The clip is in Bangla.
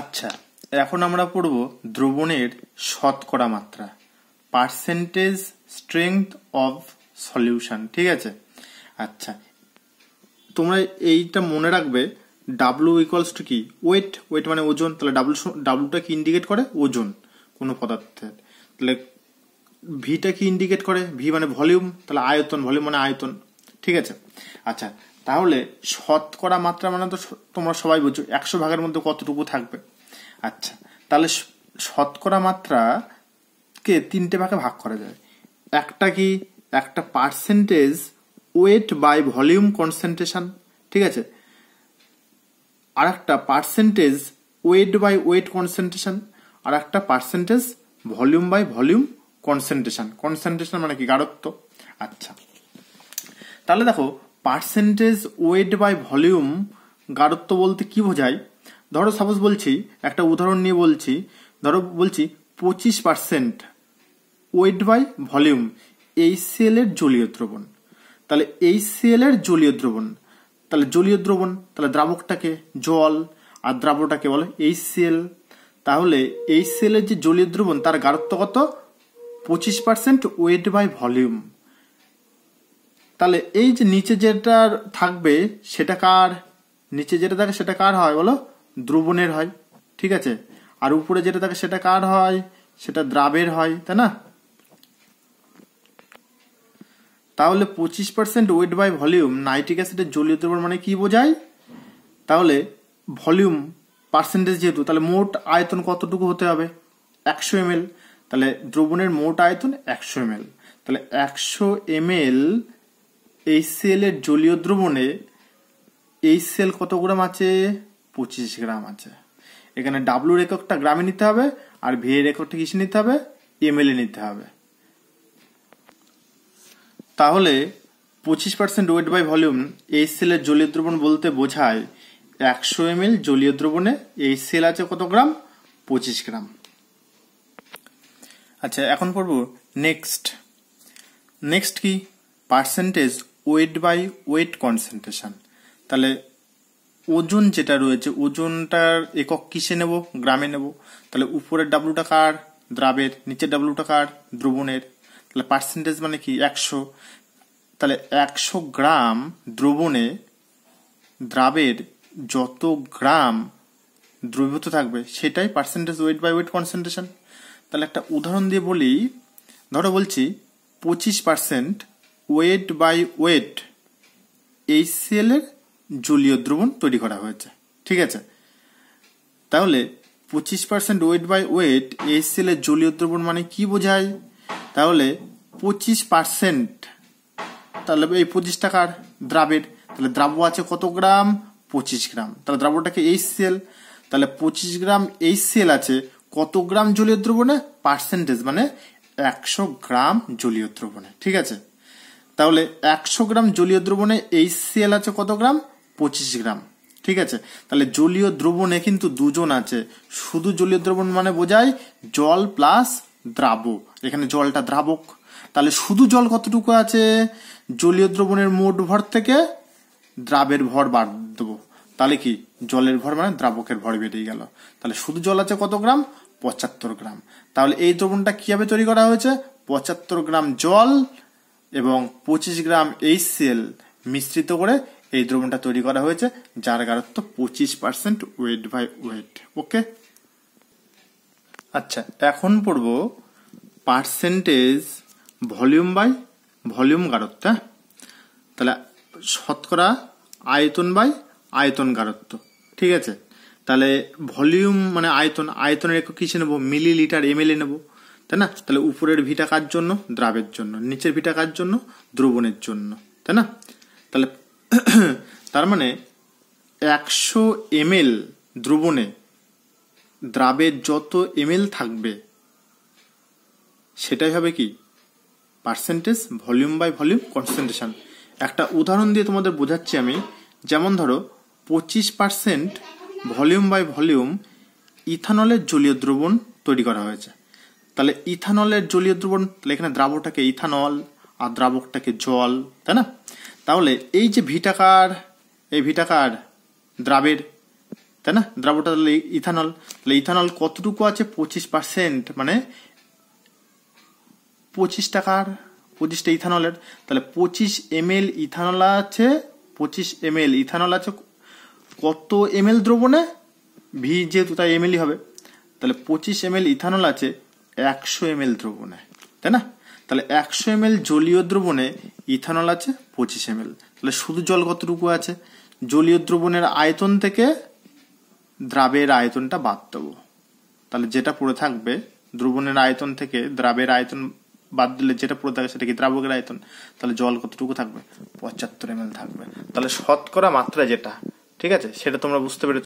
আচ্ছা এখন আমরা পড়ব দ্রবণের শতকরা মাত্রা পার্সেন্টেজ স্ট্রেংথ অফ সলিউশন ঠিক আছে আচ্ছা তোমরা এইটা মনে রাখবে ডাব্লু ইকুয়ালস টু কি ওয়েট ওয়েট মানে ওজন তাহলে ডাব্লু ডাব্লুটা কি ইন্ডিকেট করে ওজন কোনো পদার্থের তাহলে ভিটা কি ইন্ডিকেট করে ভি মানে ভলিউম তাহলে আয়তন ভলিউম মানে আয়তন ঠিক আছে আচ্ছা তাহলে শতকরা মাত্রা মানে তো তোমরা সবাই বুঝছো একশো ভাগের মধ্যে কতটুকু থাকবে আচ্ছা তাহলে শতকরা মাত্রাকে তিনটে ভাগে ভাগ করা যায় একটা কি একটা percentage weight by volume concentration ঠিক আছে আর একটা percentage weight by weight concentration আর একটা percentage volume by volume concentration concentration মানে কি গাঢ়ত্ব আচ্ছা তাহলে দেখো পার্সেন্টেজ ওয়েট বাই ভলিউম গারত্ব বলতে কি বোঝায় ধরো সাপোজ বলছি একটা উদাহরণ নিয়ে বলছি ধরো বলছি পঁচিশ পার্সেন্ট ওয়েট বাই ভলিউম এই সেলের জলীয় দ্রবণ তাহলে এই সেলের জলীয় দ্রবণ তাহলে জলীয় দ্রবণ তাহলে দ্রাবকটাকে জল আর দ্রাবকটাকে বলে এই সেল তাহলে এই সেলের যে জলীয় দ্রবণ তার গারত্ব কত পঁচিশ পার্সেন্ট ওয়েট বাই ভলিউম তাহলে এই যে নিচে যেটা থাকবে সেটা কার নিচে যেটা থাকে সেটা কার হয় বলো দ্রবণের হয় ঠিক আছে আর উপরে যেটা থাকে সেটা কার হয় সেটা দ্রাবের হয় তাই না তাহলে পঁচিশ percent weight by volume nitric অ্যাসিডের জলীয় দ্রবণ মানে কি বোঝায় তাহলে ভলিউম পার্সেন্টেজ যেহেতু তাহলে মোট আয়তন কতটুকু হতে হবে একশো এম তাহলে দ্রবণের মোট আয়তন একশো এম তাহলে একশো এম এইচসিএল এর জলীয় দ্রবণে এইচসিএল কত গ্রাম আছে পঁচিশ গ্রাম আছে এখানে ডাব্লু রেকর্ডটা গ্রামে নিতে হবে আর ভি এর এককটা কিসে নিতে হবে এম এল এ নিতে হবে তাহলে পঁচিশ percent weight by volume HCl এর জলীয় দ্রবণ বলতে বোঝায় একশো এম এল জলীয় দ্রবণে এইচসিএল আছে কত গ্রাম পঁচিশ গ্রাম আচ্ছা এখন পড়ব নেক্সট নেক্সট কি percentage weight by weight concentration তাহলে ওজন যেটা রয়েছে ওজনটার একক কিসে নেব গ্রামে নেব তাহলে উপরের ডাব্লুটা কার দ্রাবের নিচের ডাব্লুটা কার দ্রবণের তাহলে পার্সেন্টেজ মানে কি একশো তাহলে একশো গ্রাম দ্রবণে দ্রাবের যত গ্রাম দ্রবীভূত থাকবে সেটাই percentage weight by weight concentration তাহলে একটা উদাহরণ দিয়ে বলি ধরো বলছি পঁচিশ পার্সেন্ট ওয়েট বাই ওয়েট এই সিএলের জলীয় দ্রবণ তৈরি করা হয়েছে ঠিক আছে তাহলে পঁচিশ পার্সেন্ট ওয়েট বাই ওয়েট এই সেলের জলীয় দ্রবণ মানে কি বোঝায় তাহলে পঁচিশ পার্সেন্ট তাহলে এই পঁচিশ টাকার দ্রাবের তাহলে দ্রাব্য আছে কত গ্রাম পঁচিশ গ্রাম তাহলে দ্রাব্যটাকে এইচ সেল তাহলে পঁচিশ গ্রাম এইচ সেল আছে কত গ্রাম জলীয় দ্রবণে পার্সেন্টেজ মানে একশো গ্রাম জলীয় দ্রবণে ঠিক আছে তাহলে একশো গ্রাম জলীয় দ্রবণে এইচসিএল আছে কত গ্রাম পঁচিশ গ্রাম ঠিক আছে তাহলে জলীয় দ্রবণে কিন্তু দুজন আছে শুধু জলীয় দ্রবণ মানে বোঝায় জল প্লাস দ্রাবক এখানে জলটা দ্রাবক তাহলে শুধু জল কতটুকু আছে জলীয় দ্রবণের মোট ভর থেকে দ্রাবের ভর বাদ দেবো তাহলে কি জলের ভর মানে দ্রাবকের ভর বেড়ে গেল তাহলে শুধু জল আছে কত গ্রাম পঁচাত্তর গ্রাম তাহলে এই দ্রবণটা কিভাবে তৈরি করা হয়েছে পঁচাত্তর গ্রাম জল এবং পঁচিশ গ্রাম সেল মিশ্রিত করে এই দ্রবণটা তৈরি করা হয়েছে যার গারত্ব পঁচিশ percent weight by weight okay আচ্ছা এখন পড়ব পার্সেন্টেজ ভলিউম বাই ভলিউম গারত্ব তাহলে শতকরা আয়তন বাই আয়তন গারত্ব ঠিক আছে তাহলে ভলিউম মানে আয়তন আয়তনের একক কিসে নেবো মিলিলিটার এম এল এ নেবো তাই না তাহলে উপরের ভিটা কার জন্য দ্রাবের জন্য নিচের ভিটা কার জন্য দ্রবণের জন্য তাই না তাহলে তার মানে একশো এমএল দ্রবণে দ্রাবের যত এল থাকবে সেটাই হবে কি percentage volume by volume concentration একটা উদাহরণ দিয়ে তোমাদের বোঝাচ্ছি আমি যেমন ধরো পঁচিশ পার্সেন্ট ভলিউম বাই ভলিউম ইথানলের জলীয় দ্রবণ তৈরি করা হয়েছে তাহলে ইথানলের জলীয় দ্রবণ তাহলে এখানে দ্রাবকটাকে ইথানল আর দ্রাবকটাকে জল তাই না তাহলে এই যে ভিটাকার এই ভিটাকার দ্রাবের তাই না দ্রাবকটা তাহলে ইথানল তাহলে ইথানল কতটুকু আছে পঁচিশ পার্সেন্ট মানে পঁচিশ টাকার পঁচিশটা ইথানলের তাহলে পঁচিশ এম এল ইথানল আছে পঁচিশ এম এল ইথানল আছে কত এম এল দ্রবণে ভি যেহেতু তাই এম এলই হবে তাহলে পঁচিশ এম এল ইথানল আছে একশো এম এল দ্রবণে তাই না তাহলে একশো এম এল জলীয় দ্রবণে ইথানল আছে পঁচিশ এম এল তাহলে শুধু জল কতটুকু আছে জলীয় দ্রবণের আয়তন থেকে দ্রাবের আয়তনটা বাদ দেবো তাহলে যেটা পড়ে থাকবে দ্রবণের আয়তন থেকে দ্রাবের আয়তন বাদ দিলে যেটা পড়ে থাকে সেটা কি দ্রাবকের আয়তন তাহলে জল কতটুকু থাকবে পঁচাত্তর এম থাকবে তাহলে শতকরা মাত্রা যেটা ঠিক আছে সেটা তোমরা বুঝতে পেরেছ